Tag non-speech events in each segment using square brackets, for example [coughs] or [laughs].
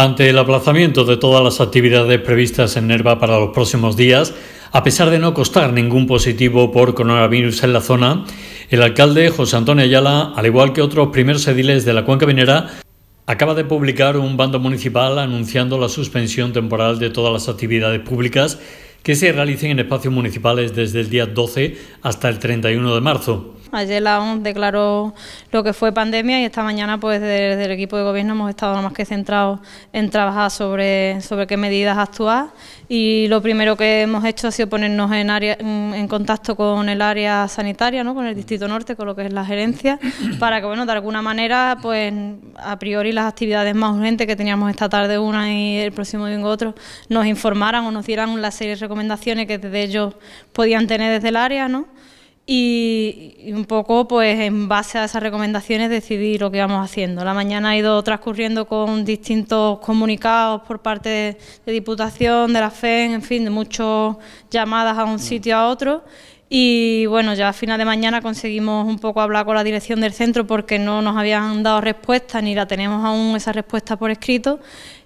Ante el aplazamiento de todas las actividades previstas en Nerva para los próximos días, a pesar de no costar ningún positivo por coronavirus en la zona, el alcalde José Antonio Ayala, al igual que otros primeros ediles de la cuenca minera, acaba de publicar un bando municipal anunciando la suspensión temporal de todas las actividades públicas que se realicen en espacios municipales desde el día 12 hasta el 31 de marzo. Ayer la ONU declaró lo que fue pandemia y esta mañana pues desde el equipo de gobierno hemos estado nada más que centrados en trabajar sobre, sobre qué medidas actuar y lo primero que hemos hecho ha sido ponernos en, área, en contacto con el área sanitaria, ¿no? con el Distrito Norte, con lo que es la gerencia, [coughs] para que bueno, de alguna manera pues a priori las actividades más urgentes que teníamos esta tarde una y el próximo domingo otro nos informaran o nos dieran una serie de recomendaciones que desde ellos podían tener desde el área, ¿no? y, un poco pues en base a esas recomendaciones decidí lo que íbamos haciendo. La mañana ha ido transcurriendo con distintos comunicados por parte de, Diputación, de la FEN, en fin, de muchas llamadas a un sitio a otro. Y bueno, ya a final de mañana conseguimos un poco hablar con la dirección del centro porque no nos habían dado respuesta ni la tenemos aún esa respuesta por escrito,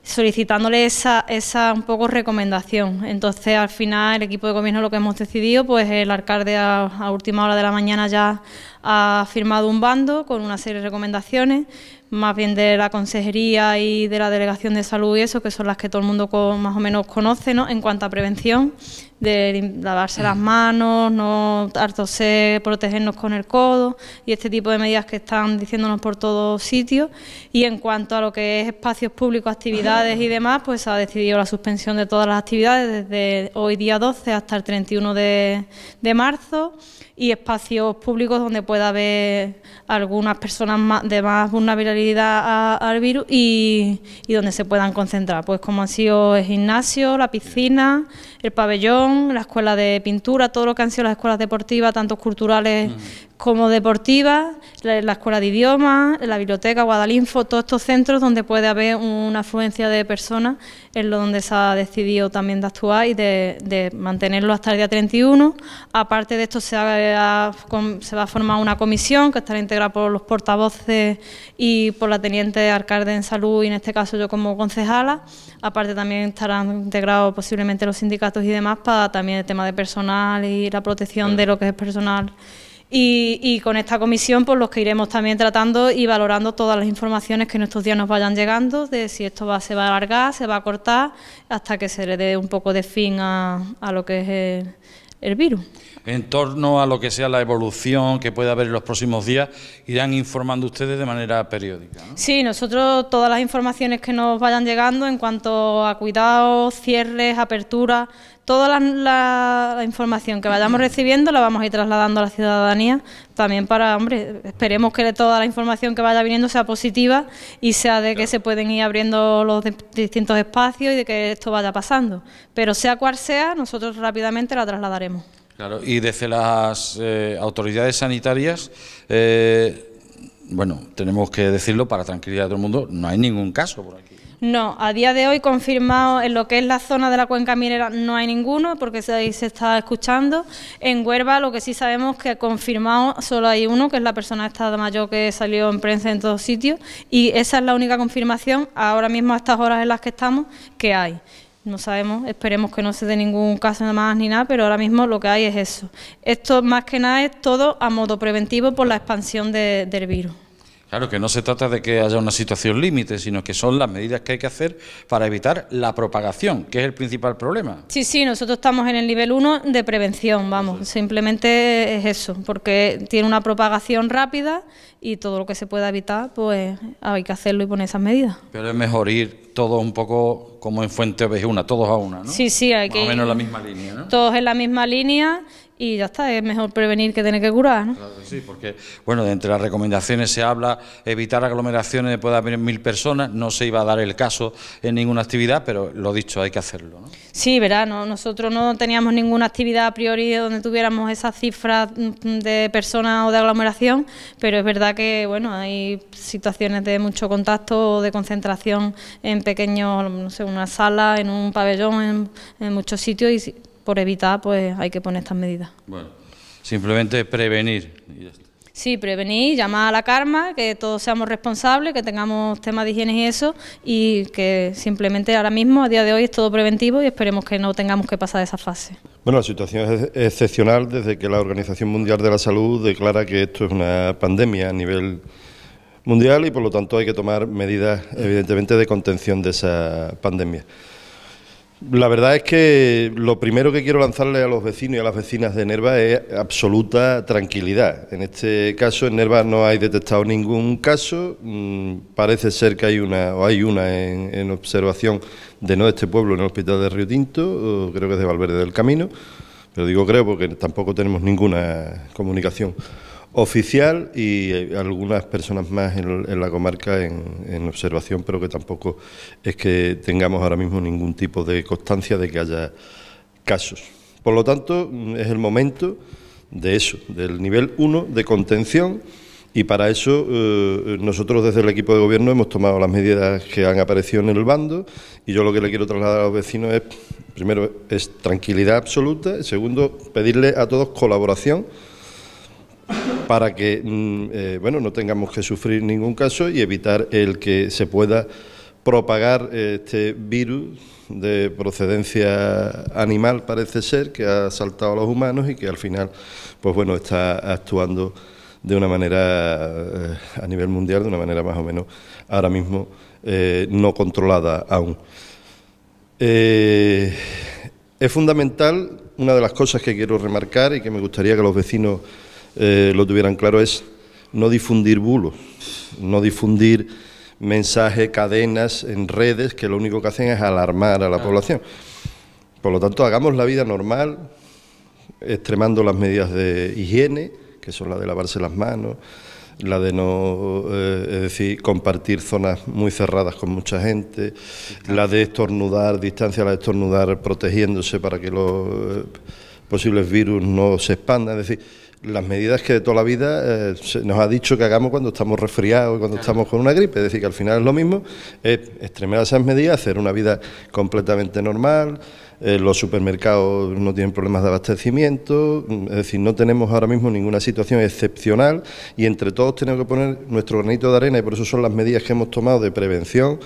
solicitándole esa, esa un poco recomendación. Entonces, al final, el equipo de gobierno lo que hemos decidido, pues el alcalde a, última hora de la mañana ya ha firmado un bando con una serie de recomendaciones, más bien de la consejería y de la delegación de salud y eso, que son las que todo el mundo más o menos conoce, ¿no? En cuanto a prevención, de lavarse las manos, no artoser, protegernos con el codo y este tipo de medidas que están diciéndonos por todos sitios. Y en cuanto a lo que es espacios públicos, actividades y demás, pues ha decidido la suspensión de todas las actividades desde hoy día 12 hasta el 31 de, de marzo y espacios públicos donde pueda haber algunas personas más, de más vulnerabilidad al virus y, y donde se puedan concentrar, pues como han sido el gimnasio, la piscina, el pabellón, la escuela de pintura, todo lo que han sido las escuelas deportivas, tantos culturales como Deportiva, la, escuela de idiomas, la biblioteca, Guadalinfo, todos estos centros donde puede haber una afluencia de personas, es lo donde se ha decidido también de actuar y de, mantenerlo hasta el día 31. Aparte de esto, se, se va a formar una comisión que estará integrada por los portavoces y por la teniente alcalde en salud y en este caso yo como concejala. Aparte también estarán integrados posiblemente los sindicatos y demás para también el tema de personal y la protección de lo que es personal y, con esta comisión, pues los que iremos también tratando y valorando todas las informaciones que en estos días nos vayan llegando, de si esto se va a alargar, se va a cortar, hasta que se le dé un poco de fin a, lo que es el virus en torno a lo que sea la evolución que pueda haber en los próximos días, irán informando ustedes de manera periódica. ¿no? Sí, nosotros todas las informaciones que nos vayan llegando en cuanto a cuidados, cierres, aperturas, toda la, información que vayamos recibiendo la vamos a ir trasladando a la ciudadanía también para, hombre, esperemos que toda la información que vaya viniendo sea positiva y sea de que se pueden ir abriendo los distintos espacios y de que esto vaya pasando. Pero sea cual sea, nosotros rápidamente la trasladaremos. Claro, y desde las eh, autoridades sanitarias, eh, bueno, tenemos que decirlo para tranquilidad de todo el mundo, no hay ningún caso por aquí. No, a día de hoy confirmado en lo que es la zona de la cuenca minera no hay ninguno, porque ahí se está escuchando. En Huerva lo que sí sabemos que confirmado solo hay uno, que es la persona Estado mayor que salió en prensa en todos sitios, y esa es la única confirmación ahora mismo a estas horas en las que estamos que hay no sabemos, esperemos que no se dé ningún caso más ni nada, pero ahora mismo lo que hay es eso. Esto más que nada es todo a modo preventivo por la expansión de, del virus. Claro que no se trata de que haya una situación límite, sino que son las medidas que hay que hacer para evitar la propagación, que es el principal problema. Sí, sí, nosotros estamos en el nivel 1 de prevención, vamos, simplemente es eso, porque tiene una propagación rápida y todo lo que se pueda evitar, pues hay que hacerlo y poner esas medidas. Pero es mejor ir todos un poco como en Fuente Ovejuna, todos a una, ¿no? Sí, sí, hay que... Más o menos en la misma línea, ¿no? Todos en la misma línea y ya está, es mejor prevenir que tener que curar, ¿no? sí, porque, bueno, entre las recomendaciones se habla evitar aglomeraciones de pueda haber mil personas, no se iba a dar el caso en ninguna actividad, pero lo dicho, hay que hacerlo, ¿no? Sí, verdad no, nosotros no teníamos ninguna actividad a priori donde tuviéramos esas cifras de personas o de aglomeración, pero es verdad que, bueno, hay situaciones de mucho contacto o de concentración en pequeños, no sé, una sala, en un pabellón, en muchos sitios y por evitar, pues hay que poner estas medidas. Bueno, simplemente prevenir. Sí, prevenir, llamar a la karma, que todos seamos responsables, que tengamos temas de higiene y eso, y que simplemente ahora mismo, a día de hoy, es todo preventivo y esperemos que no tengamos que pasar esa fase. Bueno, la situación es excepcional desde que la Organización Mundial de la Salud declara que esto es una pandemia a nivel mundial y por lo tanto hay que tomar medidas evidentemente de contención de esa pandemia. La verdad es que lo primero que quiero lanzarle a los vecinos y a las vecinas de Nerva es absoluta tranquilidad. En este caso, en Nerva no hay detectado ningún caso. Mm, parece ser que hay una, o hay una en, observación de no de este pueblo, en el hospital de Río Tinto, creo que es de Valverde del Camino. Pero digo creo porque tampoco tenemos ninguna comunicación oficial y eh, algunas personas más en, la comarca en, observación, pero que tampoco es que tengamos ahora mismo ningún tipo de constancia de que haya casos. Por lo tanto, mm, es el momento de eso, del nivel 1 de contención. Y para eso eh, nosotros desde el equipo de gobierno hemos tomado las medidas que han aparecido en el bando y yo lo que le quiero trasladar a los vecinos es, primero, es tranquilidad absoluta, segundo, pedirle a todos colaboración para que mm, eh, bueno, no tengamos que sufrir ningún caso y evitar el que se pueda propagar eh, este virus de procedencia animal, parece ser, que ha saltado a los humanos y que al final pues bueno, está actuando de una manera eh, a nivel mundial, de una manera más o menos ahora mismo no controlada aún. es fundamental, una de las cosas que quiero remarcar y que me gustaría que los vecinos eh, lo tuvieran claro es no difundir bulos, no difundir mensajes, cadenas en redes que lo único que hacen es alarmar a la población. Por lo tanto, hagamos la vida normal, extremando las medidas de higiene, que son la de lavarse las manos, la de no, eh, es decir, compartir zonas muy cerradas con mucha gente, la de estornudar, distancia, la de estornudar protegiéndose para que los eh, posibles virus no se expandan, es decir, las medidas que de toda la vida eh, se nos ha dicho que hagamos cuando estamos resfriados, cuando estamos con una gripe. Es decir, que al final es lo mismo, es extremar esas medidas, hacer una vida completamente normal. Eh, los supermercados no tienen problemas de abastecimiento, mm, es decir, no tenemos ahora mismo ninguna situación excepcional y entre todos tenemos que poner nuestro granito de arena y por eso son las medidas que hemos tomado de prevención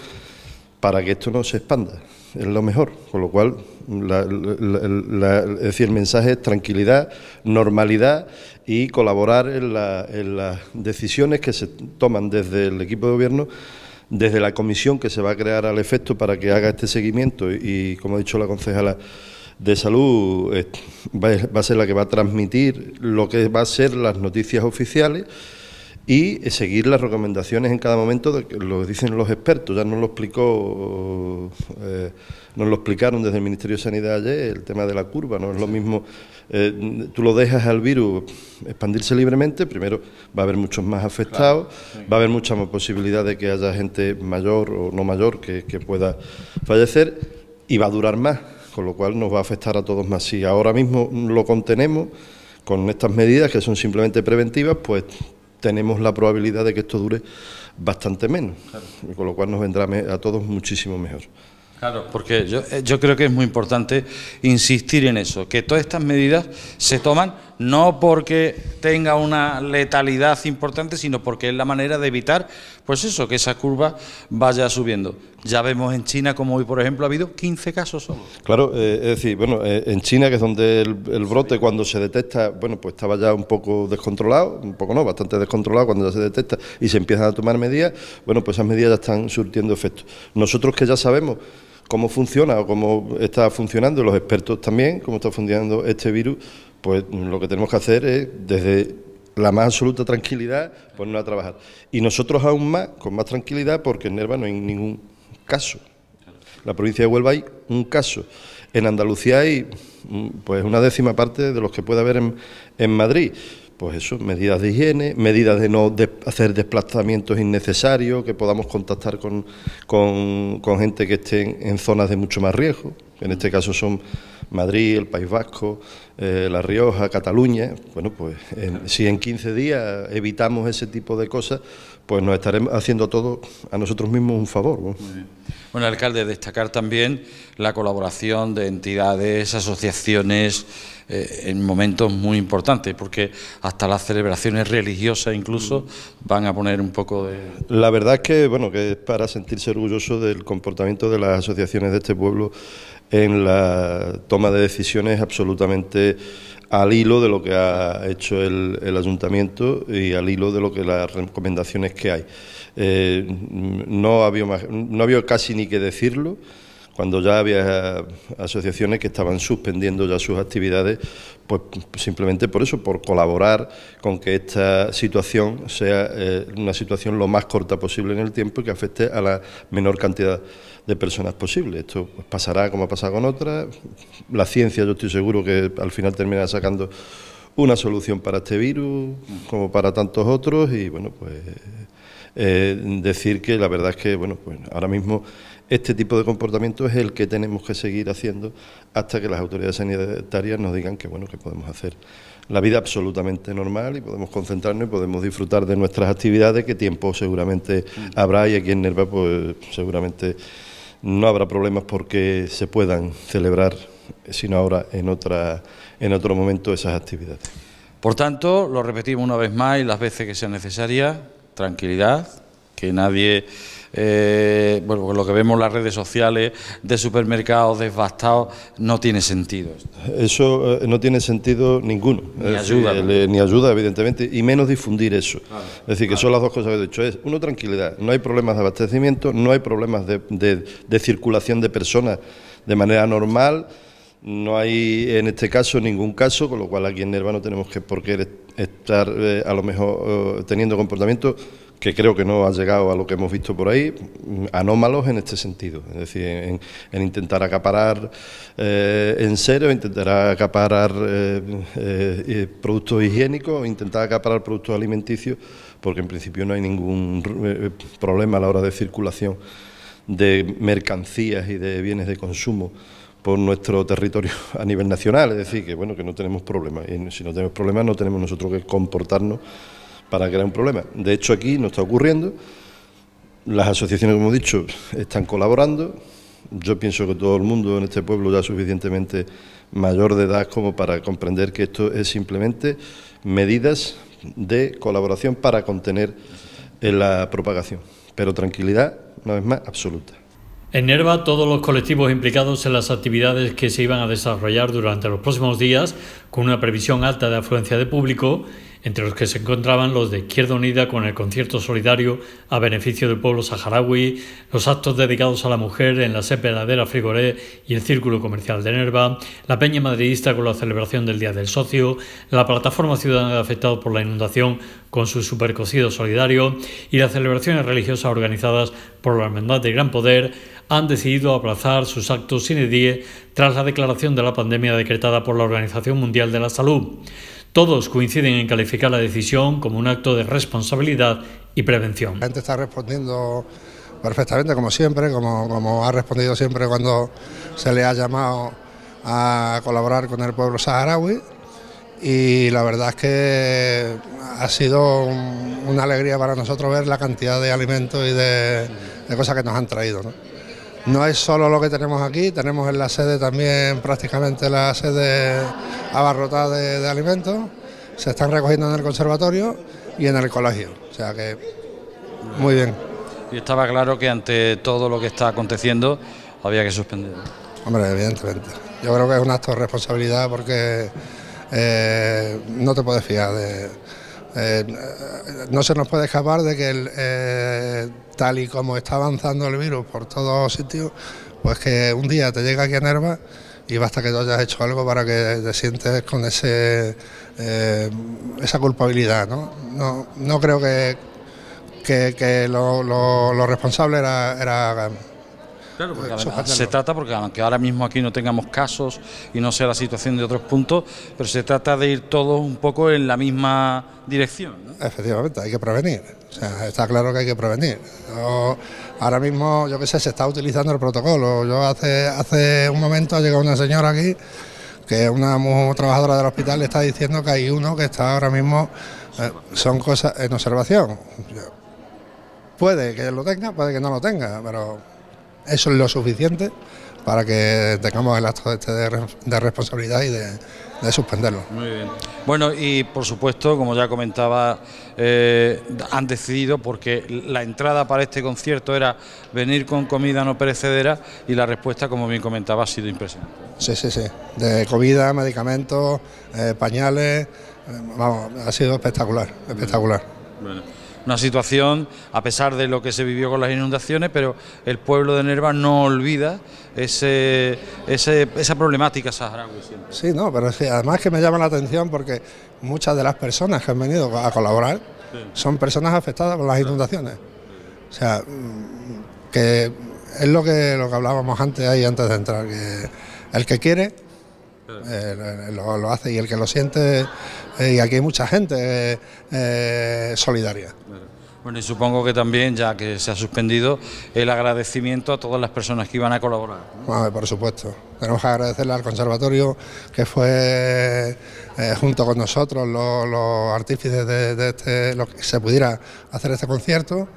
para que esto no se expanda. Es lo mejor, con lo cual es decir, el mensaje es tranquilidad, normalidad y colaborar en, en las decisiones que se toman desde el equipo de gobierno desde la comisión que se va a crear al efecto para que haga este seguimiento y, como ha dicho la concejala de salud, eh, va a ser la que va a transmitir lo que va a ser las noticias oficiales y seguir las recomendaciones en cada momento, de que lo dicen los expertos, ya nos lo explicó, eh, nos lo explicaron desde el Ministerio de Sanidad ayer, el tema de la curva, no es lo mismo, eh, tú lo dejas al virus expandirse libremente, primero va a haber muchos más afectados, va a haber mucha más posibilidad de que haya gente mayor o no mayor que pueda fallecer y va a durar más, con lo cual nos va a afectar a todos más. Si ahora mismo lo contenemos, con estas medidas que son simplemente preventivas, pues tenemos la probabilidad de que esto dure bastante menos, con lo cual nos vendrá a todos muchísimo mejor. Claro, porque yo, eh, yo creo que es muy importante insistir en eso, que todas estas medidas se toman no porque tenga una letalidad importante, sino porque es la manera de evitar, pues eso, que esa curva vaya subiendo. Ya vemos en China como hoy, por ejemplo, ha habido 15 casos solo. Claro, eh, es decir, bueno, eh, en China, que es donde el, brote cuando se detecta, bueno, pues estaba ya un poco descontrolado, un poco no, bastante descontrolado cuando ya se detecta y se empiezan a tomar medidas, bueno, pues esas medidas ya están surtiendo efecto. Nosotros que ya sabemos cómo funciona o cómo está funcionando, los expertos también, cómo está funcionando este virus, pues lo que tenemos que hacer es, desde la más absoluta tranquilidad, ponernos a trabajar. Y nosotros aún más, con más tranquilidad, porque en Nerva no hay ningún caso, La provincia de Huelva hay un caso. En Andalucía hay mm, pues una décima parte de los que puede haber en, en Madrid. Pues eso, medidas de higiene, medidas de no hacer desplazamientos innecesarios, que podamos contactar con, con, gente que esté en, zonas de mucho más riesgo. En este caso son Madrid, el País Vasco, eh, La Rioja, Cataluña. Bueno, pues si en 15 días evitamos ese tipo de cosas, pues nos estaremos haciendo todo a nosotros mismos, un favor. Bueno, alcalde, destacar también la colaboración de entidades, asociaciones, eh, en momentos muy importantes, porque hasta las celebraciones religiosas incluso van a poner un poco de... La verdad es que, bueno, que es para sentirse orgulloso del comportamiento de las asociaciones de este pueblo en la toma de decisiones absolutamente al hilo de lo que ha hecho el, el ayuntamiento y al hilo de lo que las recomendaciones que hay. Eh, no, había no había casi ni que decirlo cuando ya había asociaciones que estaban suspendiendo ya sus actividades, pues simplemente por eso, por colaborar con que esta situación sea eh, una situación lo más corta posible en el tiempo y que afecte a la menor cantidad de personas posible. Esto pues, pasará como ha pasado con otras. La ciencia, yo estoy seguro que al final terminará sacando una solución para este virus, como para tantos otros, y bueno, pues eh, decir que la verdad es que, bueno, pues ahora mismo este tipo de comportamiento es el que tenemos que seguir haciendo hasta que las autoridades sanitarias nos digan que, bueno, que podemos hacer la vida absolutamente normal y podemos concentrarnos y podemos disfrutar de nuestras actividades, que tiempo seguramente habrá y aquí en Nerva pues, seguramente no habrá problemas porque se puedan celebrar, sino ahora en, otra, en otro momento esas actividades. Por tanto, lo repetimos una vez más y las veces que sea necesaria tranquilidad, que nadie... Eh, bueno, lo que vemos en las redes sociales de supermercados desbastados no tiene sentido. Eso eh, no tiene sentido ninguno. Ni ayuda. ni ayuda, evidentemente, y menos difundir eso. es decir, que son las dos cosas que he dicho. Es, uno, tranquilidad. No hay problemas de abastecimiento, no hay problemas de, circulación de personas de manera normal. No hay, en este caso, ningún caso, con lo cual aquí en Nerva no tenemos que, por qué estar eh, a lo mejor eh, teniendo comportamientos que creo que no ha llegado a lo que hemos visto por ahí, mm, anómalos en este sentido, es decir, en, intentar acaparar eh, en serio, intentar acaparar productos higiénicos, intentar acaparar productos alimenticios, porque en principio no hay ningún problema a la hora de circulación de mercancías y de bienes de consumo por nuestro territorio [laughs] a nivel nacional, es decir, que bueno, que no tenemos problemas, y si no tenemos problemas no tenemos nosotros que comportarnos para crear un problema. De hecho aquí no está ocurriendo, las asociaciones, como he dicho, están colaborando, yo pienso que todo el mundo en este pueblo ya es suficientemente mayor de edad como para comprender que esto es simplemente medidas de colaboración para contener la propagación, pero tranquilidad, una vez más, absoluta. En Nerva, todos los colectivos implicados en las actividades que se iban a desarrollar durante los próximos días, con una previsión alta de afluencia de público, entre los que se encontraban los de Izquierda Unida con el concierto solidario a beneficio del pueblo saharaui, los actos dedicados a la mujer en la la Frigoré y el Círculo Comercial de Nerva, la Peña Madridista con la celebración del Día del Socio, la Plataforma Ciudadana afectada por la inundación con su supercocido solidario y las celebraciones religiosas organizadas por la Hermandad de Gran Poder, han decidido aplazar sus actos sin edie tras la declaración de la pandemia decretada por la Organización Mundial de la Salud. Todos coinciden en calificar la decisión como un acto de responsabilidad y prevención. La gente está respondiendo perfectamente, como siempre, como, ha respondido siempre cuando se le ha llamado a colaborar con el pueblo saharaui. Y la verdad es que ha sido una alegría para nosotros ver la cantidad de alimentos y de, cosas que nos han traído. No es solo lo que tenemos aquí, tenemos en la sede también prácticamente la sede abarrotada de, alimentos, se están recogiendo en el conservatorio y en el colegio, o sea que muy bien. Y estaba claro que ante todo lo que está aconteciendo había que suspenderlo. Hombre, evidentemente. Yo creo que es un acto de responsabilidad porque eh, no te puedes fiar de eh, no se nos puede escapar de que eh, tal y como está avanzando el virus por todos sitios, pues que un día te llega aquí a Nerva y basta que tú hayas hecho algo para que te sientes con ese, eh, esa culpabilidad. ¿no? No, creo que, que, lo, lo responsable era Claro, porque se trata, porque aunque ahora mismo aquí no tengamos casos y no sea la situación de otros puntos, pero se trata de ir todos un poco en la misma dirección. Efectivamente, hay que prevenir. O sea, está claro que hay que prevenir. ahora mismo, yo qué sé, se está utilizando el protocolo. Yo hace, un momento ha llegado una señora aquí que es una trabajadora del hospital le está diciendo que hay uno que está ahora mismo eh, son cosas en observación. Puede que lo tenga, puede que no lo tenga, pero eso es lo suficiente para que tengamos el acto este de, responsabilidad y de, suspenderlo. Muy bien. Bueno, y por supuesto, como ya comentaba, eh, han decidido, porque la entrada para este concierto era venir con comida no perecedera y la respuesta, como bien comentaba, ha sido impresionante. Sí, sí, sí. De comida, medicamentos, eh, pañales, eh, vamos, ha sido espectacular, espectacular. Bueno. Una situación, a pesar de lo que se vivió con las inundaciones, pero el pueblo de Nerva no olvida ese, esa problemática saharaui. Sí, no, pero además que me llama la atención porque muchas de las personas que han venido a colaborar son personas afectadas por las inundaciones. O sea, mm, que es lo que, lo que hablábamos antes ahí, antes de entrar, que el que quiere eh, lo, hace y el que lo siente, eh, y aquí hay mucha gente eh, solidaria. Bueno, y supongo que también, ya que se ha suspendido, el agradecimiento a todas las personas que iban a colaborar. Ah, por supuesto. Tenemos que agradecerle al conservatorio que fue junto con nosotros los, artífices de, este, lo que se pudiera hacer este concierto,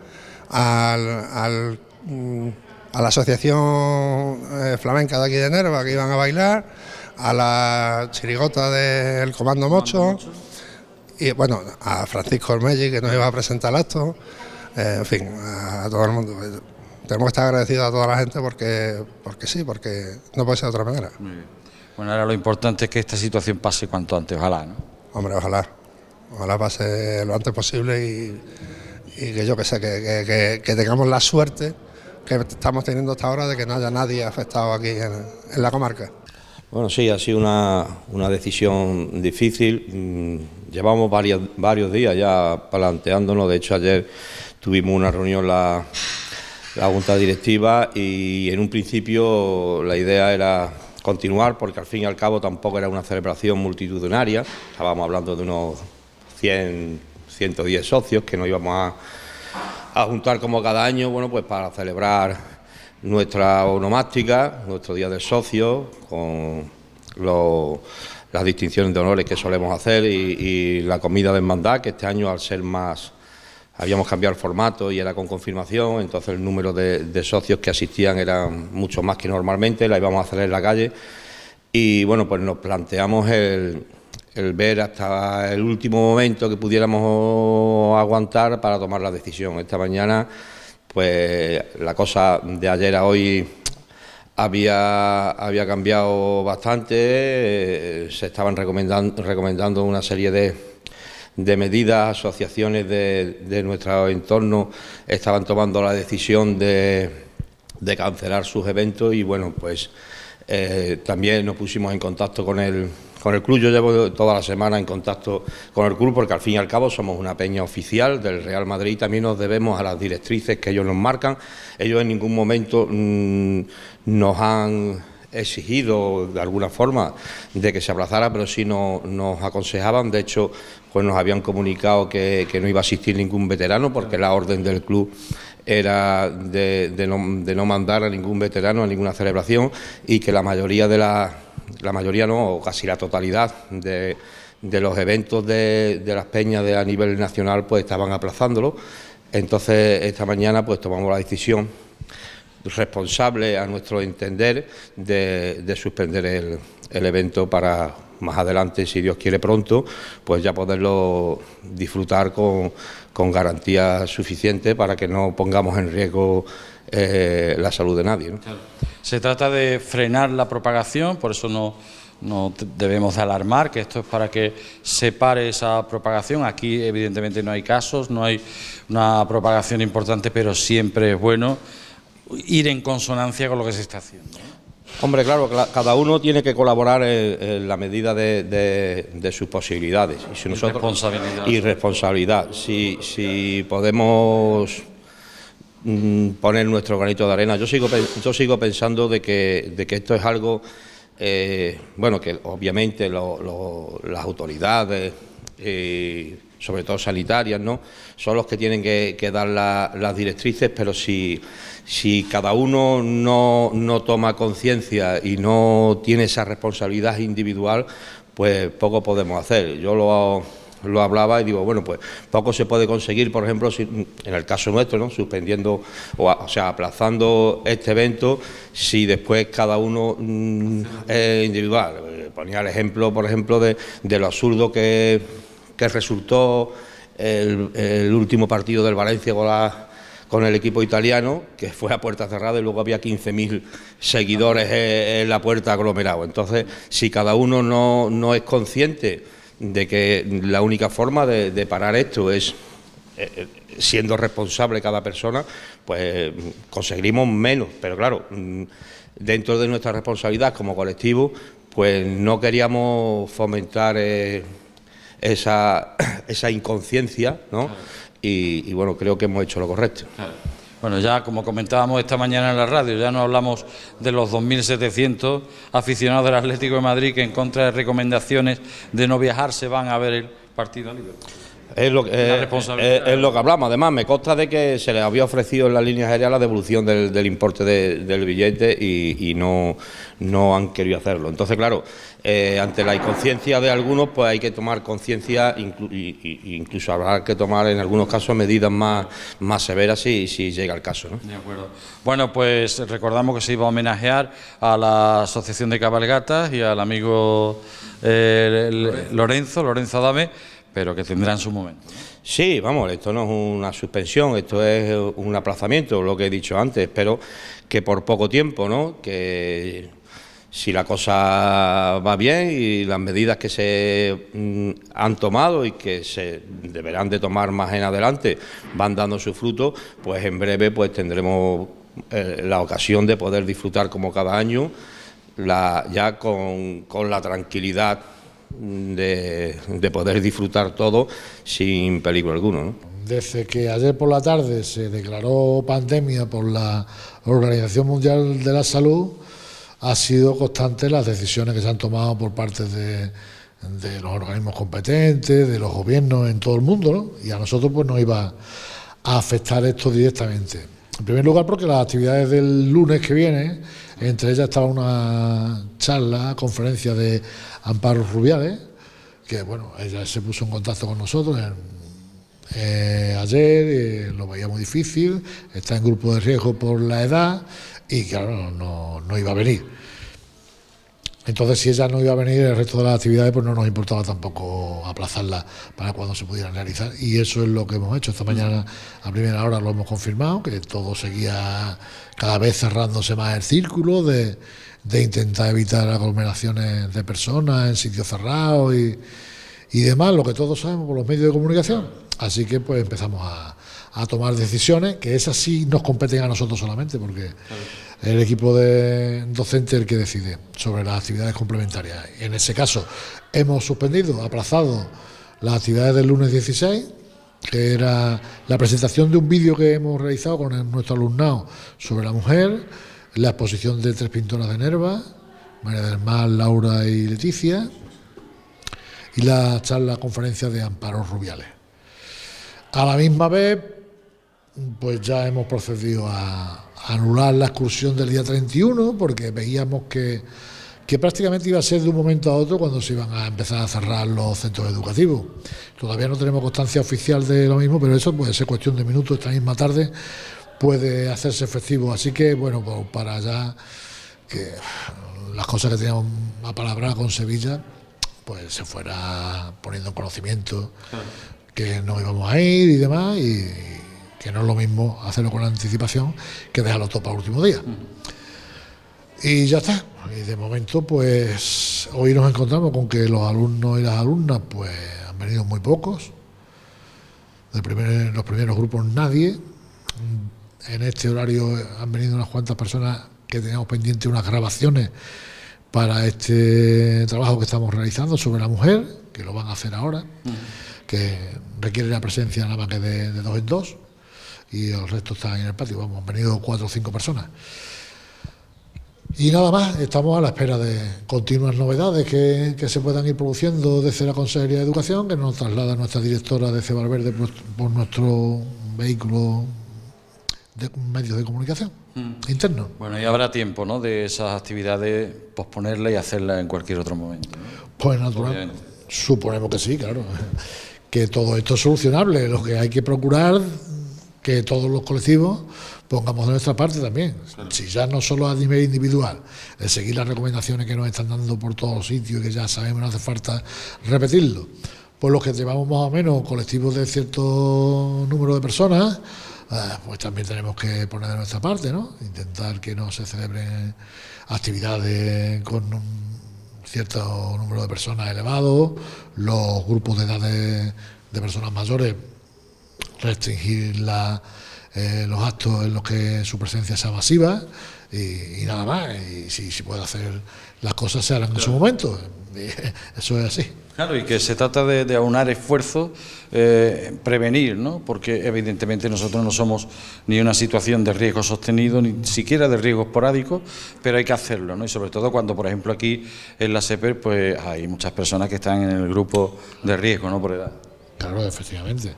al, mm, a la asociación flamenca de aquí de Nerva que iban a bailar a la chirigota del Comando Mocho, y bueno, a Francisco Ormelli, que nos iba a presentar el acto, eh, en fin, a, todo el mundo. Tenemos que estar agradecidos a toda la gente porque, porque sí, porque no puede ser de otra manera. Bueno, ahora lo importante es que esta situación pase cuanto antes, ojalá, ¿no? Hombre, ojalá. Ojalá pase lo antes posible y, que yo que sé, que, tengamos la suerte que estamos teniendo hasta ahora de que no haya nadie afectado aquí en la comarca. Bueno, sí, ha sido una, decisión difícil. Mm, llevamos varias, varios días ya planteándonos. De hecho, ayer tuvimos una reunión la, la Junta Directiva y en un principio la idea era continuar porque al fin y al cabo tampoco era una celebración multitudinaria. Estábamos hablando de unos 100, 110 socios que nos íbamos a, a juntar como cada año, bueno, pues para celebrar nuestra onomástica, nuestro día de socio, con las distinciones de honores que solemos hacer y, la comida de hermandad, que este año al ser más, habíamos cambiado el formato y era con confirmación, entonces el número de, socios que asistían ...era mucho más que normalmente, la íbamos a hacer en la calle y bueno, pues nos planteamos el, el ver hasta el último momento que pudiéramos aguantar para tomar la decisión. Esta mañana pues la cosa de ayer a hoy había, había cambiado bastante, eh, se estaban recomendando, recomendando una serie de, de medidas, asociaciones de, de, nuestro entorno estaban tomando la decisión de, de cancelar sus eventos y bueno, pues eh, también nos pusimos en contacto con el con el club yo llevo toda la semana en contacto con el club porque al fin y al cabo somos una peña oficial del Real Madrid y también nos debemos a las directrices que ellos nos marcan. Ellos en ningún momento mm, nos han exigido de alguna forma de que se abrazara pero sí nos aconsejaban. De hecho, pues nos habían comunicado que, no iba a asistir ningún veterano porque la orden del club era de, no, de no mandar a ningún veterano a ninguna celebración y que la mayoría de las la mayoría no, o casi la totalidad de, los eventos de, las peñas a nivel nacional pues estaban aplazándolo. Entonces esta mañana pues tomamos la decisión responsable a nuestro entender de, suspender el, evento para más adelante, si Dios quiere pronto, pues ya poderlo disfrutar con, con suficiente para que no pongamos en riesgo eh, la salud de nadie. Se trata de frenar la propagación, por eso no, debemos alarmar, que esto es para que se pare esa propagación. Aquí evidentemente no hay casos, no hay una propagación importante, pero siempre es bueno ir en consonancia con lo que se está haciendo. Hombre, claro, cada uno tiene que colaborar en, la medida de, sus posibilidades. Y, responsabilidad. si podemos Mm, poner nuestro granito de arena. Yo sigo, pensando de que, esto es algo, eh, bueno, que obviamente las autoridades, eh, sobre todo sanitarias, ¿no? son los que tienen que, dar las directrices, pero si, cada uno no, toma conciencia y no tiene esa responsabilidad individual, pues poco podemos hacer. Yo lo lo hablaba y digo, bueno, pues poco se puede conseguir, por ejemplo, si, en el caso nuestro, ¿no? suspendiendo, o, sea, aplazando este evento, si después cada uno mm, es individual. Ponía el ejemplo, por ejemplo, de, de lo absurdo que, que resultó el, último partido del Valencia con con el equipo italiano, que fue a puerta cerrada y luego había 15.000 seguidores en, la puerta aglomerado. Entonces, si cada uno no, no es consciente de que la única forma de, parar esto es eh, eh, siendo responsable cada persona, pues conseguimos menos. Pero claro, mm, dentro de nuestra responsabilidad como colectivo, pues no queríamos fomentar eh, esa, [coughs] esa, inconsciencia, ¿no? Y, y, bueno, creo que hemos hecho lo correcto. Bueno, ya como comentábamos esta mañana en la radio, ya no hablamos de los 2.700 aficionados del Atlético de Madrid que en contra de recomendaciones de no viajar se van a ver el partido es lo, eh, eh, es lo, que hablamos. Además, me consta de que se le había ofrecido en las líneas aéreas la devolución del, importe del billete y, no, no han querido hacerlo. Entonces, claro, eh, ante la inconsciencia de algunos, pues hay que tomar conciencia, e incluso habrá que tomar en algunos casos medidas más, más severas si, si llega el caso. De acuerdo. Bueno, pues recordamos que se iba a homenajear a la Asociación de Cabalgatas y al amigo Lorenzo, Lorenzo Adame pero que tendrán su momento. Sí, vamos, esto no es una suspensión, esto es un aplazamiento, lo que he dicho antes, pero que por poco tiempo, ¿no? Que si la cosa va bien y las medidas que se mm, han tomado y que se deberán de tomar más en adelante van dando su fruto, pues en breve pues tendremos eh, la ocasión de poder disfrutar como cada año la, ya con, con la tranquilidad de, poder disfrutar todo sin peligro alguno. ¿no? Desde que ayer por la tarde se declaró pandemia por la Organización Mundial de la Salud, ha sido constante las decisiones que se han tomado por parte de, los organismos competentes, de los gobiernos en todo el mundo, ¿no? Y a nosotros pues no iba a afectar esto directamente. En primer lugar, porque las actividades del lunes que viene, entre ellas estaba una charla, conferencia de Amparo Rubiales, que bueno, ella se puso en contacto con nosotros eh, ayer, lo veía muy difícil, está en grupo de riesgo por la edad y claro, no, no iba a venir. Entonces, si ella no iba a venir, el resto de las actividades pues no nos importaba tampoco aplazarla para cuando se pudieran realizar. Y eso es lo que hemos hecho. Esta mañana, a primera hora, lo hemos confirmado, que todo seguía cada vez cerrándose más el círculo de, intentar evitar aglomeraciones de personas en sitios cerrados y, demás, lo que todos sabemos por los medios de comunicación. Así que pues empezamos a, tomar decisiones, que esas sí nos competen a nosotros solamente, porque el equipo de docente el que decide sobre las actividades complementarias. En ese caso, hemos suspendido, aplazado las actividades del lunes 16, que era la presentación de un vídeo que hemos realizado con nuestro alumnado sobre la mujer, la exposición de tres pintoras de Nerva, María del Mar, Laura y Leticia, y la charla conferencia de Amparos Rubiales. A la misma vez, pues ya hemos procedido a, anular la excursión del día 31 porque veíamos que, que prácticamente iba a ser de un momento a otro cuando se iban a empezar a cerrar los centros educativos. Todavía no tenemos constancia oficial de lo mismo, pero eso puede ser cuestión de minutos esta misma tarde, puede hacerse efectivo. Así que, bueno, pues, para allá que las cosas que teníamos a palabra con Sevilla, pues se fuera poniendo en conocimiento que no íbamos a ir y demás, y, que no es lo mismo hacerlo con anticipación que dejarlo todo para el último día. Y ya está. Y de momento, pues hoy nos encontramos con que los alumnos y las alumnas, pues han venido muy pocos. De los primeros grupos nadie. En este horario han venido unas cuantas personas que teníamos pendientes unas grabaciones para este trabajo que estamos realizando sobre la mujer, que lo van a hacer ahora, que requiere la presencia nada más que de, de dos en dos y el resto está en el patio. Vamos, han venido cuatro o cinco personas. Y nada más, estamos a la espera de continuas novedades que, se puedan ir produciendo desde la Consejería de Educación, que nos traslada nuestra directora de Cebalverde Verde por, nuestro vehículo de medios de comunicación mm. interno. Bueno, y habrá tiempo, ¿no?, de esas actividades, posponerlas y hacerlas en cualquier otro momento. Pues natural, suponemos que sí, claro, que todo esto es solucionable, lo que hay que procurar que todos los colectivos pongamos de nuestra parte también. Si ya no solo a nivel individual, el seguir las recomendaciones que nos están dando por todos sitios y que ya sabemos no hace falta repetirlo. Pues los que llevamos más o menos colectivos de cierto número de personas, eh, pues también tenemos que poner de nuestra parte, ¿no? Intentar que no se celebren actividades con un cierto número de personas elevado, los grupos de edad de, de personas mayores restringir la, eh, los actos en los que su presencia sea masiva y, nada más. Y si, puede hacer las cosas, se harán en su momento. [laughs] Eso es así. Claro, y que se trata de, aunar esfuerzos, eh, prevenir, ¿no? Porque evidentemente nosotros no somos ni una situación de riesgo sostenido, ni siquiera de riesgo esporádico, pero hay que hacerlo, ¿no? Y sobre todo cuando, por ejemplo, aquí en la SEPER, pues hay muchas personas que están en el grupo de riesgo, ¿no? Por edad. Claro, efectivamente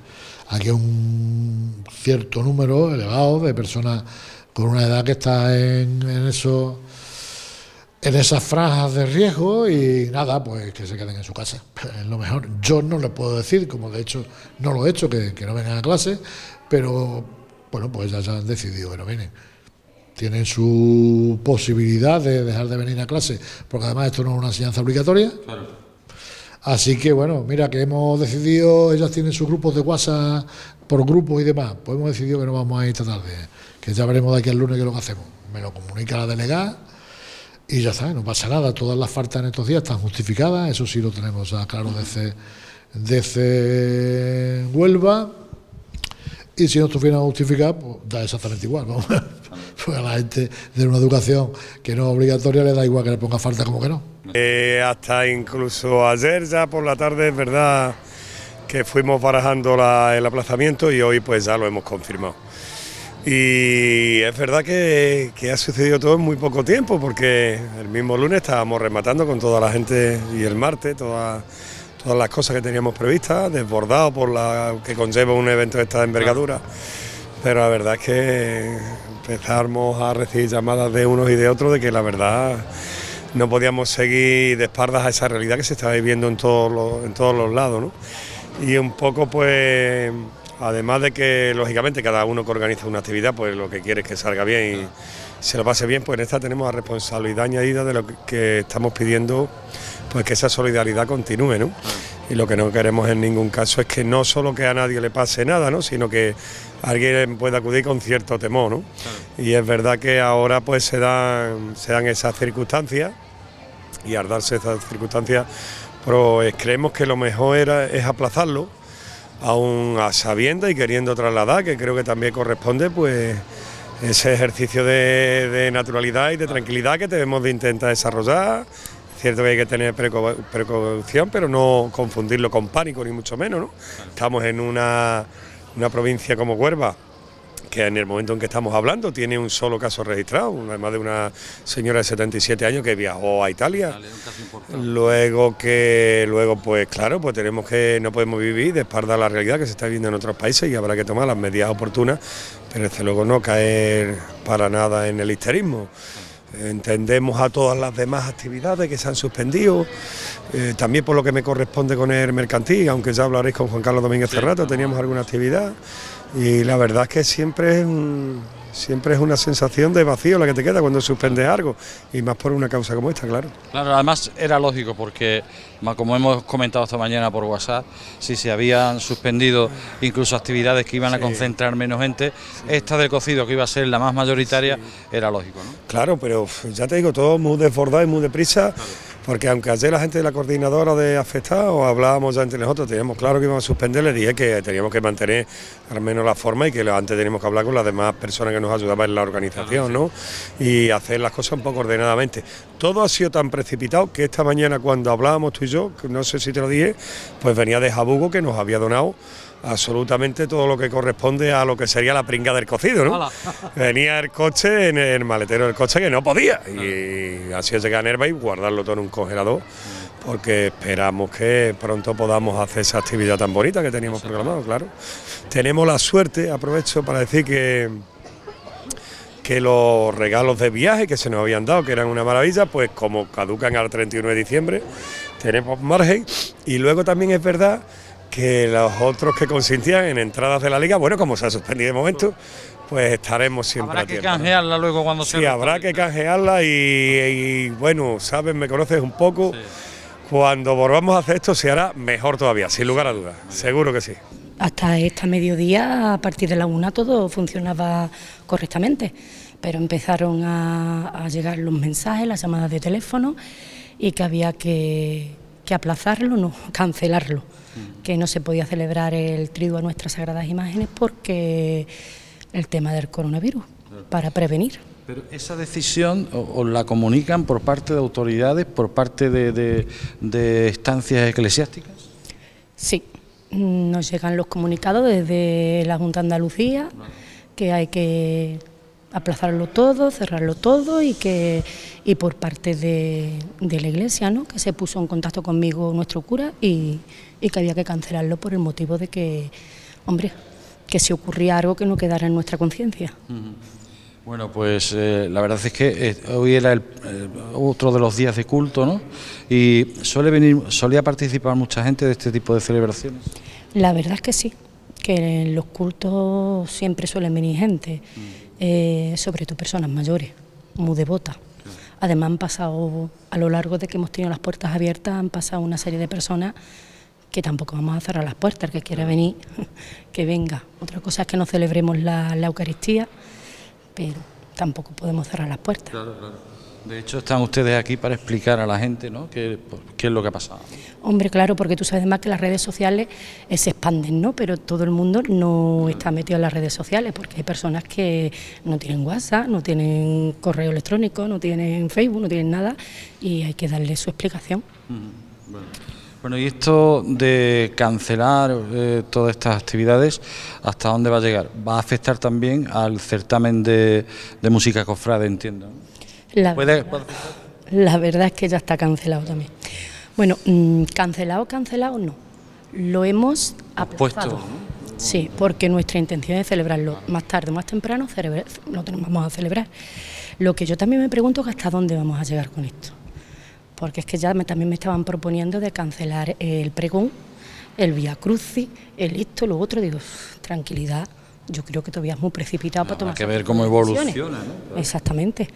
aquí un cierto número elevado de personas con una edad que está en, eso, en esas franjas de riesgo y nada, pues que se queden en su casa. [laughs] Es lo mejor. Yo no les puedo decir, como de hecho no lo he hecho, que, no vengan a clase, pero bueno, pues ya se han decidido que no vienen tienen su posibilidad de dejar de venir a clase, porque además esto no es una enseñanza obligatoria. Claro. Así que bueno, mira que hemos decidido, ellas tienen sus grupos de WhatsApp por grupo y demás, pues hemos decidido que no vamos a ir esta tarde, que ya veremos de aquí al lunes qué es lo que hacemos. Me lo comunica la delegada y ya está, no pasa nada, todas las faltas en estos días están justificadas, eso sí lo tenemos aclarado desde, Huelva. Y si no estuviera justificadas pues da exactamente igual. ¿no? [laughs] pues a la gente de una educación que no es obligatoria le da igual que le ponga falta como que no. Eh, eh, hasta incluso ayer ya por la tarde es verdad que fuimos barajando el aplazamiento y hoy pues ya lo hemos confirmado. Y es verdad que, ha sucedido todo en muy poco tiempo, porque el mismo lunes estábamos rematando con toda la gente y el martes todas, todas las cosas que teníamos previstas, desbordado por la que conlleva un evento de esta envergadura. Pero la verdad es que empezamos a recibir llamadas de unos y de otros de que la verdad no podíamos seguir de espaldas a esa realidad que se estaba viviendo en todos los, en todos los lados. Y un poco, pues, además de que, lógicamente, cada uno que organiza una actividad, pues lo que quiere es que salga bien y se lo pase bien, pues en esta tenemos la responsabilidad añadida de lo que estamos pidiendo, pues que esa solidaridad continúe y lo que no queremos en ningún caso es que no solo que a nadie le pase nada, ¿no? sino que alguien pueda acudir con cierto temor. Y es verdad que ahora pues se dan, se dan esas circunstancias y al darse esas circunstancias pero pues, creemos que lo mejor es aplazarlo aún a sabienda y queriendo trasladar, que creo que también corresponde pues ese ejercicio de, de naturalidad y de tranquilidad que debemos de intentar desarrollar cierto que hay que tener precaución, pero no confundirlo con pánico, ni mucho menos. ¿no? Estamos en una, provincia como Huerva, que en el momento en que estamos hablando tiene un solo caso registrado, además de una señora de 77 años que viajó a Italia. Luego que luego pues claro, pues tenemos que no podemos vivir de espalda la realidad que se está viendo en otros países y habrá que tomar las medidas oportunas, pero desde luego no caer para nada en el histerismo. Entendemos a todas las demás actividades que se han suspendido, eh, también por lo que me corresponde con el mercantil, aunque ya hablaréis con Juan Carlos Domínguez Cerrato, teníamos alguna actividad y la verdad es que siempre es un, siempre es una sensación de vacío la que te queda cuando suspendes algo, y más por una causa como esta, claro. Claro, además era lógico porque, como hemos comentado esta mañana por WhatsApp, si se habían suspendido incluso actividades que iban a concentrar menos gente, esta del cocido, que iba a ser la más mayoritaria, era lógico. ¿no? Claro, pero ya te digo, todo muy desbordado y muy deprisa porque aunque ayer la gente de la coordinadora de afectados hablábamos ya entre nosotros, teníamos claro que íbamos a suspender, le dije que teníamos que mantener al menos la forma y que antes teníamos que hablar con las demás personas que nos ayudaban en la organización, ¿no? Y hacer las cosas un poco ordenadamente. Todo ha sido tan precipitado que esta mañana cuando hablábamos tú y yo, no sé si te lo dije, pues venía de Jabugo que nos había donado absolutamente todo lo que corresponde a lo que sería la pringa del cocido, ¿no? [laughs] Venía el coche en el maletero del coche que no podía y así es llegar a Nerva y guardarlo todo en un congelador porque esperamos que pronto podamos hacer esa actividad tan bonita que teníamos programado, claro. Tenemos la suerte, aprovecho para decir que que los regalos de viaje que se nos habían dado, que eran una maravilla, pues como caducan al 31 de diciembre, tenemos margen y luego también es verdad que los otros que consistían en entradas de la liga, bueno, como se ha suspendido de momento, pues estaremos siempre. Habrá que canjearla luego cuando se. habrá que canjearla y, bueno, sabes, me conoces un poco. Cuando volvamos a hacer esto se hará mejor todavía, sin lugar a dudas, seguro que sí. Hasta esta mediodía, a partir de la una, todo funcionaba correctamente, pero empezaron a llegar los mensajes, las llamadas de teléfono y que había que que aplazarlo, no, [laughs] cancelarlo, que no se podía celebrar el triduo a nuestras sagradas imágenes porque el tema del coronavirus, para prevenir. Pero esa decisión os la comunican por parte de autoridades, por parte de, de estancias eclesiásticas. Sí, mm, nos llegan los comunicados desde la Junta de Andalucía, que hay que aplazarlo todo, cerrarlo todo y que y por parte de, de la iglesia, ¿no? que se puso en contacto conmigo nuestro cura y, y, que había que cancelarlo por el motivo de que, hombre, que se ocurría algo que no quedara en nuestra conciencia. Bueno, pues eh, la verdad es que eh, hoy era el, eh, otro de los días de culto, ¿no? Y suele venir, solía participar mucha gente de este tipo de celebraciones. La verdad es que sí, que en los cultos siempre suelen venir gente. Eh, sobre todo personas mayores, muy devotas. Además han pasado, a lo largo de que hemos tenido las puertas abiertas, han pasado una serie de personas que tampoco vamos a cerrar las puertas, el que quiera venir, [laughs] que venga. Otra cosa es que no celebremos la, Eucaristía, pero tampoco podemos cerrar las puertas. De hecho, están ustedes aquí para explicar a la gente ¿no? qué, es lo que ha pasado. Hombre, claro, porque tú sabes más que las redes sociales eh, se expanden, ¿no? Pero todo el mundo no está metido en las redes sociales, porque hay personas que no tienen WhatsApp, no tienen correo electrónico, no tienen Facebook, no tienen nada, y hay que darle su explicación. Mm, bueno. y esto de cancelar eh, todas estas actividades, ¿hasta dónde va a llegar? Va a afectar también al certamen de, música cofrade, entiendo. La, verdad, es que ya está cancelado también. Bueno, mm, cancelado, cancelado no. Lo hemos aplazado. Sí, porque nuestra intención es celebrarlo más tarde, o más temprano, lo vamos a celebrar. Lo que yo también me pregunto es hasta dónde vamos a llegar con esto. Porque es que ya me, también me estaban proponiendo de cancelar el pregón, el Via Crucis, el esto, lo otro. Digo, tranquilidad, yo creo que todavía es muy precipitado para tomar. Hay que ver cómo evoluciona, ¿no? Exactamente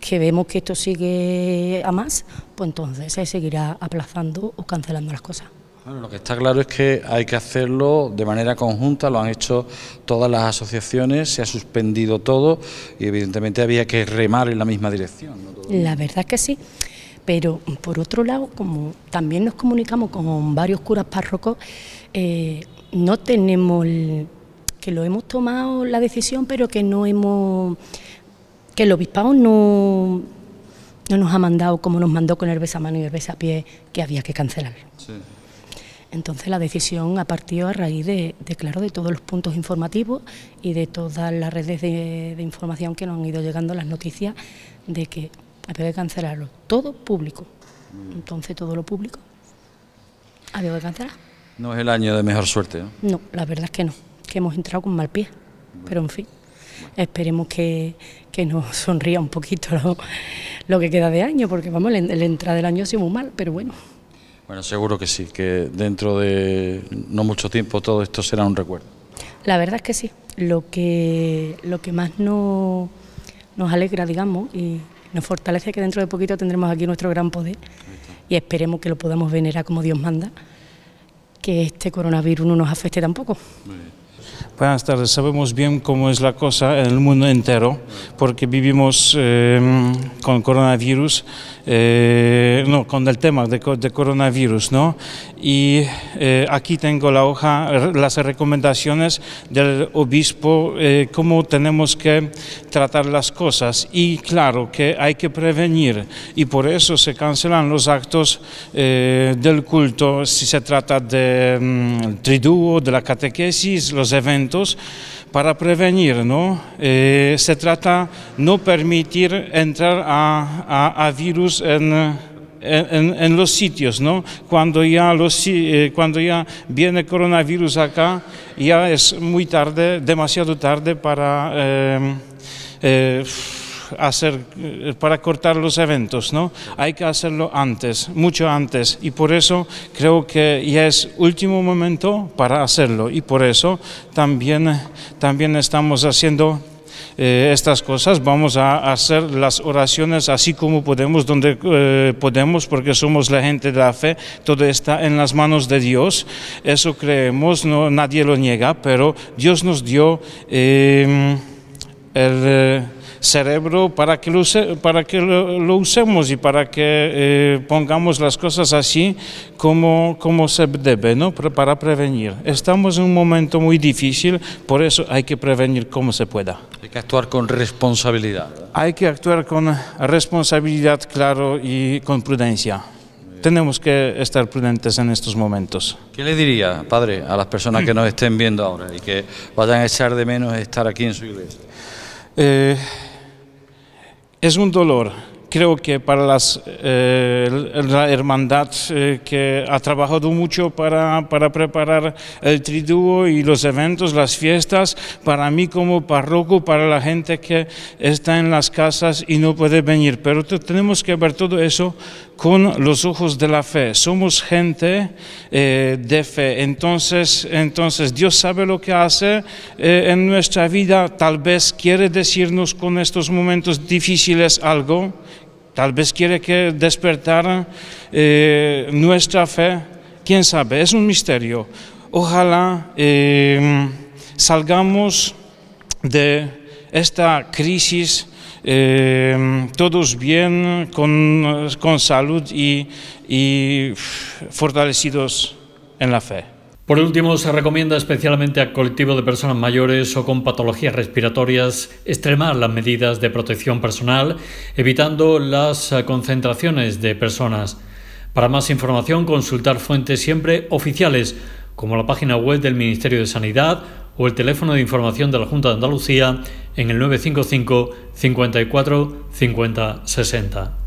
que vemos que esto sigue a más, pues entonces se seguirá aplazando o cancelando las cosas. Bueno, lo que está claro es que hay que hacerlo de manera conjunta, lo han hecho todas las asociaciones, se ha suspendido todo y evidentemente había que remar en la misma dirección. La verdad es que sí, pero por otro lado, como también nos comunicamos con varios curas párrocos, eh, no tenemos, que lo hemos tomado la decisión, pero que no hemos que el obispado no, no nos ha mandado como nos mandó con el mano y el pie que había que cancelarlo. Entonces la decisión ha partido a raíz de, claro, de todos los puntos informativos y de todas las redes de, información que nos han ido llegando las noticias de que había que cancelarlo. Todo público. Entonces todo lo público había que cancelar. No es el año de mejor suerte. ¿no? la verdad es que no, que hemos entrado con mal pie, pero en fin. Esperemos que, que nos [laughs] sonría un poquito lo, que queda de año, porque vamos, la, la entrada del año ha sido muy mal, pero bueno. Bueno, seguro que sí, que dentro de no mucho tiempo todo esto será un recuerdo. La verdad es que sí. Lo que, lo que más no, nos alegra, digamos, y nos fortalece es que dentro de poquito tendremos aquí nuestro gran poder y esperemos que lo podamos venerar como Dios manda, que este coronavirus no nos afecte tampoco. Buenas tardes. Sabemos bien cómo es la cosa en el mundo entero, porque vivimos eh, con coronavirus eh, no, con el tema de, coronavirus, ¿no? Y eh, aquí tengo la hoja, eh, las recomendaciones del obispo, cómo tenemos que tratar las cosas. Y claro que hay que prevenir y por eso se cancelan los actos del culto si se trata del de, mm, triduo, de la catequesis, los eventos para prevenir, ¿no? Eh, se trata no permitir entrar a, virus en, en, los sitios, ¿no? Cuando ya, los, eh, cuando ya viene coronavirus acá, ya es muy tarde, demasiado tarde para... Eh, hacer, eh, para cortar los eventos, ¿no? Hay que hacerlo antes, mucho antes, y por eso creo que ya es último momento para hacerlo, y por eso también, también estamos haciendo eh, estas cosas, vamos a hacer las oraciones así como podemos, donde eh, podemos, porque somos la gente de la fe, todo está en las manos de Dios, eso creemos, no, nadie lo niega, pero Dios nos dio el cerebro para que lo, para que lo, usemos y para que eh, pongamos las cosas así como, como se debe, ¿no? para prevenir. Estamos en un momento muy difícil, por eso hay que prevenir como se pueda. Hay que actuar con responsabilidad. Hay que actuar con responsabilidad, claro, y con prudencia tenemos que estar prudentes en estos momentos. ¿Qué le diría, padre, a las personas que nos estén viendo ahora y que vayan a echar de menos estar aquí en su iglesia? Eh, es un dolor, creo que para las, eh, la hermandad eh, que ha trabajado mucho para, para preparar el triduo y los eventos, las fiestas, para mí como párroco, para la gente que está en las casas y no puede venir. Pero tenemos que ver todo eso con los ojos de la fe. Somos gente eh, de fe. Entonces, entonces Dios sabe lo que hace eh, en nuestra vida. Tal vez quiere decirnos con estos momentos difíciles algo. Tal vez quiere que despertar eh, nuestra fe. Quién sabe. Es un misterio. Ojalá salgamos de esta crisis Em, todos bien, con, salud y, y fortalecidos en la fe. Por último, se recomienda especialmente al colectivo de personas mayores o con patologías respiratorias extremar las medidas de protección personal, evitando las eh, concentraciones de personas. Para más información, consultar fuentes siempre oficiales, como la página web del Ministerio de Sanidad o el teléfono de información de la Junta de Andalucía en el 955 54 50 60.